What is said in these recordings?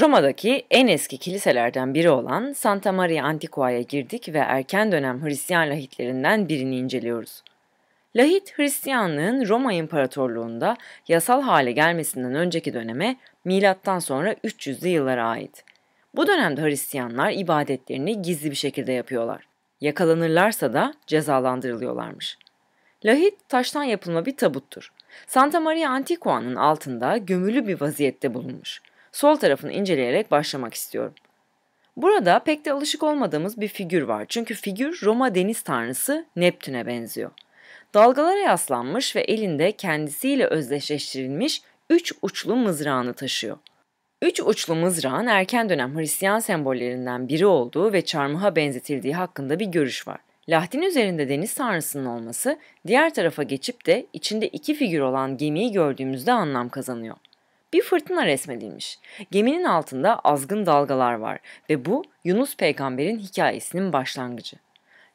Roma'daki en eski kiliselerden biri olan Santa Maria Antiqua'ya girdik ve erken dönem Hristiyan lahitlerinden birini inceliyoruz. Lahit, Hristiyanlığın Roma İmparatorluğu'nda yasal hale gelmesinden önceki döneme milattan sonra 300'lü yıllara ait. Bu dönemde Hristiyanlar ibadetlerini gizli bir şekilde yapıyorlar. Yakalanırlarsa da cezalandırılıyorlarmış. Lahit taştan yapılma bir tabuttur. Santa Maria Antiqua'nın altında gömülü bir vaziyette bulunmuş sol tarafını inceleyerek başlamak istiyorum. Burada pek de alışık olmadığımız bir figür var. Çünkü figür Roma deniz tanrısı Neptün'e benziyor. Dalgalara yaslanmış ve elinde kendisiyle özdeşleştirilmiş üç uçlu mızrağını taşıyor. Üç uçlu mızrağın erken dönem Hristiyan sembollerinden biri olduğu ve çarmıha benzetildiği hakkında bir görüş var. Lahdin üzerinde deniz tanrısının olması diğer tarafa geçip de içinde iki figür olan gemiyi gördüğümüzde anlam kazanıyor bir fırtına resmedilmiş. Geminin altında azgın dalgalar var ve bu Yunus peygamberin hikayesinin başlangıcı.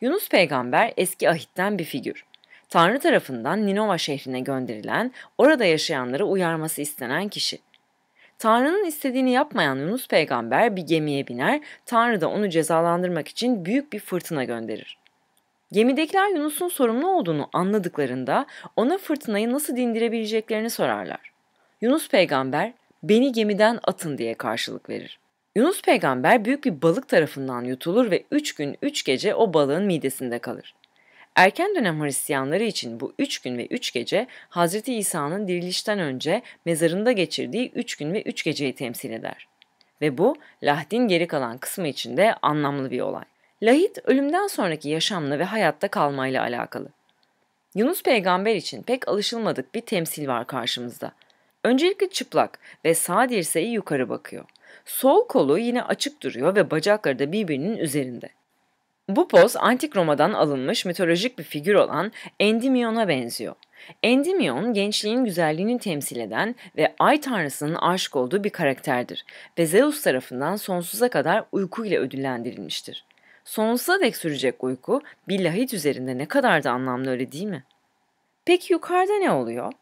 Yunus peygamber eski ahitten bir figür. Tanrı tarafından Ninova şehrine gönderilen, orada yaşayanları uyarması istenen kişi. Tanrı'nın istediğini yapmayan Yunus peygamber bir gemiye biner, Tanrı da onu cezalandırmak için büyük bir fırtına gönderir. Gemidekiler Yunus'un sorumlu olduğunu anladıklarında ona fırtınayı nasıl dindirebileceklerini sorarlar. Yunus peygamber beni gemiden atın diye karşılık verir. Yunus peygamber büyük bir balık tarafından yutulur ve üç gün üç gece o balığın midesinde kalır. Erken dönem Hristiyanları için bu üç gün ve üç gece Hz. İsa'nın dirilişten önce mezarında geçirdiği üç gün ve üç geceyi temsil eder. Ve bu Lahd'in geri kalan kısmı için de anlamlı bir olay. Lahit ölümden sonraki yaşamla ve hayatta kalmayla alakalı. Yunus peygamber için pek alışılmadık bir temsil var karşımızda. Öncelikle çıplak ve sağ dirseği yukarı bakıyor. Sol kolu yine açık duruyor ve bacakları da birbirinin üzerinde. Bu poz antik Roma'dan alınmış mitolojik bir figür olan Endymion'a benziyor. Endymion gençliğin güzelliğini temsil eden ve ay tanrısının aşık olduğu bir karakterdir ve Zeus tarafından sonsuza kadar uyku ile ödüllendirilmiştir. Sonsuza dek sürecek uyku bir lahit üzerinde ne kadar da anlamlı öyle değil mi? Peki yukarıda ne oluyor?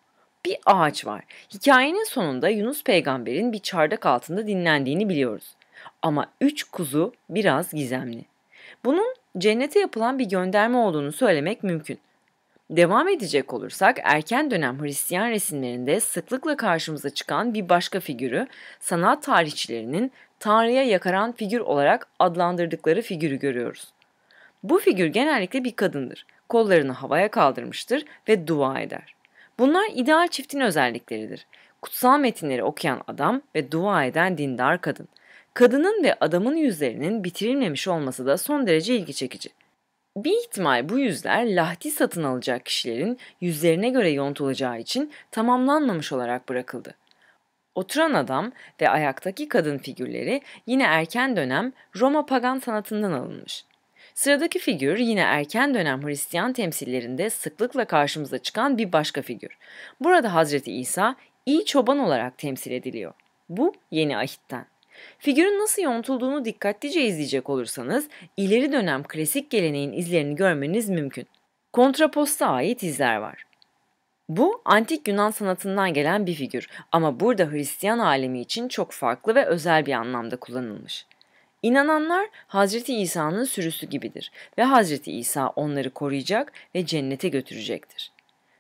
bir ağaç var. Hikayenin sonunda Yunus peygamberin bir çardak altında dinlendiğini biliyoruz. Ama üç kuzu biraz gizemli. Bunun cennete yapılan bir gönderme olduğunu söylemek mümkün. Devam edecek olursak erken dönem Hristiyan resimlerinde sıklıkla karşımıza çıkan bir başka figürü sanat tarihçilerinin Tanrı'ya yakaran figür olarak adlandırdıkları figürü görüyoruz. Bu figür genellikle bir kadındır. Kollarını havaya kaldırmıştır ve dua eder. Bunlar ideal çiftin özellikleridir. Kutsal metinleri okuyan adam ve dua eden dindar kadın. Kadının ve adamın yüzlerinin bitirilmemiş olması da son derece ilgi çekici. Bir ihtimal bu yüzler lahti satın alacak kişilerin yüzlerine göre yontulacağı için tamamlanmamış olarak bırakıldı. Oturan adam ve ayaktaki kadın figürleri yine erken dönem Roma pagan sanatından alınmış. Sıradaki figür yine erken dönem Hristiyan temsillerinde sıklıkla karşımıza çıkan bir başka figür. Burada Hazreti İsa iyi çoban olarak temsil ediliyor. Bu yeni ahitten. Figürün nasıl yontulduğunu dikkatlice izleyecek olursanız ileri dönem klasik geleneğin izlerini görmeniz mümkün. Kontraposta ait izler var. Bu antik Yunan sanatından gelen bir figür ama burada Hristiyan alemi için çok farklı ve özel bir anlamda kullanılmış. İnananlar Hazreti İsa'nın sürüsü gibidir ve Hazreti İsa onları koruyacak ve cennete götürecektir.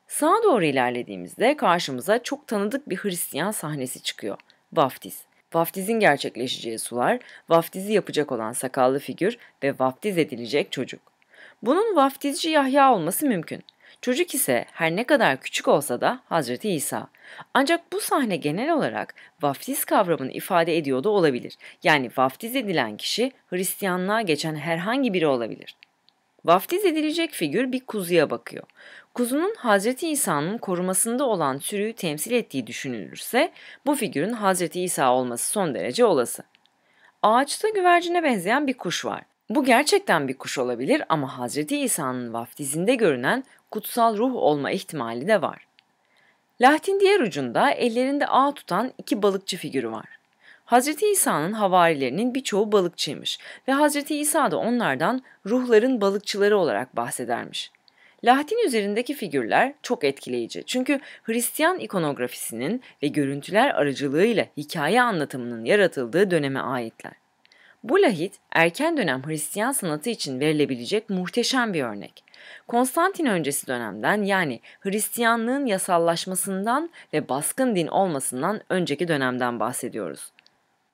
Sağa doğru ilerlediğimizde karşımıza çok tanıdık bir Hristiyan sahnesi çıkıyor. Vaftiz. Vaftizin gerçekleşeceği sular, vaftizi yapacak olan sakallı figür ve vaftiz edilecek çocuk. Bunun vaftizci Yahya olması mümkün. Çocuk ise her ne kadar küçük olsa da Hazreti İsa. Ancak bu sahne genel olarak vaftiz kavramını ifade ediyor da olabilir. Yani vaftiz edilen kişi Hristiyanlığa geçen herhangi biri olabilir. Vaftiz edilecek figür bir kuzuya bakıyor. Kuzunun Hazreti İsa'nın korumasında olan sürüyü temsil ettiği düşünülürse bu figürün Hazreti İsa olması son derece olası. Ağaçta güvercine benzeyen bir kuş var. Bu gerçekten bir kuş olabilir ama Hazreti İsa'nın vaftizinde görünen kutsal ruh olma ihtimali de var. Lahtin diğer ucunda ellerinde ağ tutan iki balıkçı figürü var. Hazreti İsa'nın havarilerinin birçoğu balıkçıymış ve Hazreti İsa da onlardan ruhların balıkçıları olarak bahsedermiş. Lahtin üzerindeki figürler çok etkileyici çünkü Hristiyan ikonografisinin ve görüntüler aracılığıyla hikaye anlatımının yaratıldığı döneme aitler. Bu lahit erken dönem Hristiyan sanatı için verilebilecek muhteşem bir örnek. Konstantin öncesi dönemden yani Hristiyanlığın yasallaşmasından ve baskın din olmasından önceki dönemden bahsediyoruz.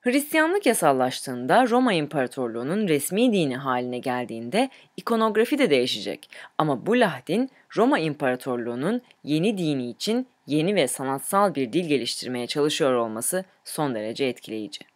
Hristiyanlık yasallaştığında Roma İmparatorluğu'nun resmi dini haline geldiğinde ikonografi de değişecek. Ama bu lahdin Roma İmparatorluğu'nun yeni dini için yeni ve sanatsal bir dil geliştirmeye çalışıyor olması son derece etkileyici.